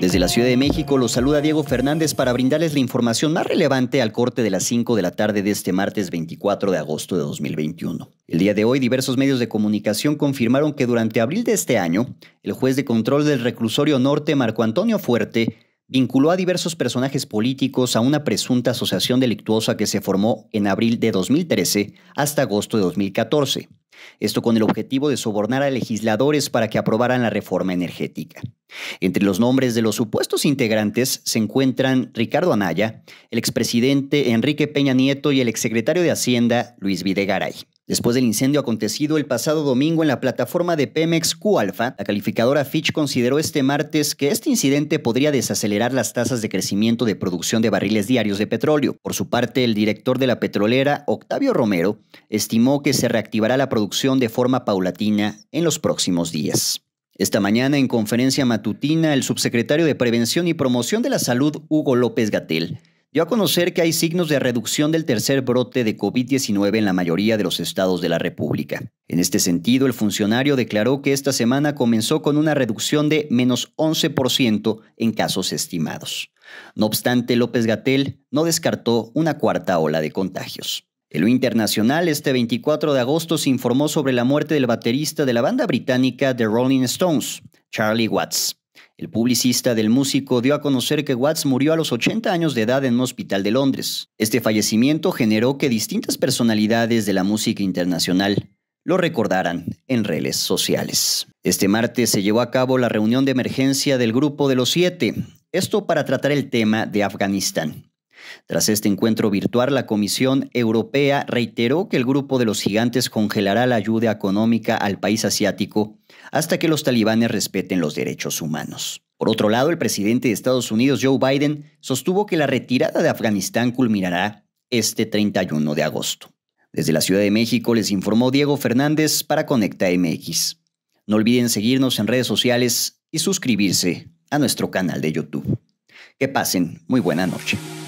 Desde la Ciudad de México los saluda Diego Fernández para brindarles la información más relevante al corte de las 5 de la tarde de este martes 24 de agosto de 2021. El día de hoy diversos medios de comunicación confirmaron que durante abril de este año, el juez de control del reclusorio norte Marco Antonio Fuerte vinculó a diversos personajes políticos a una presunta asociación delictuosa que se formó en abril de 2013 hasta agosto de 2014. Esto con el objetivo de sobornar a legisladores para que aprobaran la reforma energética. Entre los nombres de los supuestos integrantes se encuentran Ricardo Anaya, el expresidente Enrique Peña Nieto y el exsecretario de Hacienda Luis Videgaray. Después del incendio acontecido el pasado domingo en la plataforma de Pemex q la calificadora Fitch consideró este martes que este incidente podría desacelerar las tasas de crecimiento de producción de barriles diarios de petróleo. Por su parte, el director de la petrolera, Octavio Romero, estimó que se reactivará la producción de forma paulatina en los próximos días. Esta mañana, en conferencia matutina, el subsecretario de Prevención y Promoción de la Salud, Hugo López Gatel, dio a conocer que hay signos de reducción del tercer brote de COVID-19 en la mayoría de los estados de la República. En este sentido, el funcionario declaró que esta semana comenzó con una reducción de menos 11% en casos estimados. No obstante, López Gatel no descartó una cuarta ola de contagios el lo internacional, este 24 de agosto se informó sobre la muerte del baterista de la banda británica The Rolling Stones, Charlie Watts. El publicista del músico dio a conocer que Watts murió a los 80 años de edad en un hospital de Londres. Este fallecimiento generó que distintas personalidades de la música internacional lo recordaran en redes sociales. Este martes se llevó a cabo la reunión de emergencia del Grupo de los Siete, esto para tratar el tema de Afganistán. Tras este encuentro virtual, la Comisión Europea reiteró que el grupo de los gigantes congelará la ayuda económica al país asiático hasta que los talibanes respeten los derechos humanos. Por otro lado, el presidente de Estados Unidos, Joe Biden, sostuvo que la retirada de Afganistán culminará este 31 de agosto. Desde la Ciudad de México les informó Diego Fernández para Conecta MX. No olviden seguirnos en redes sociales y suscribirse a nuestro canal de YouTube. Que pasen muy buena noche.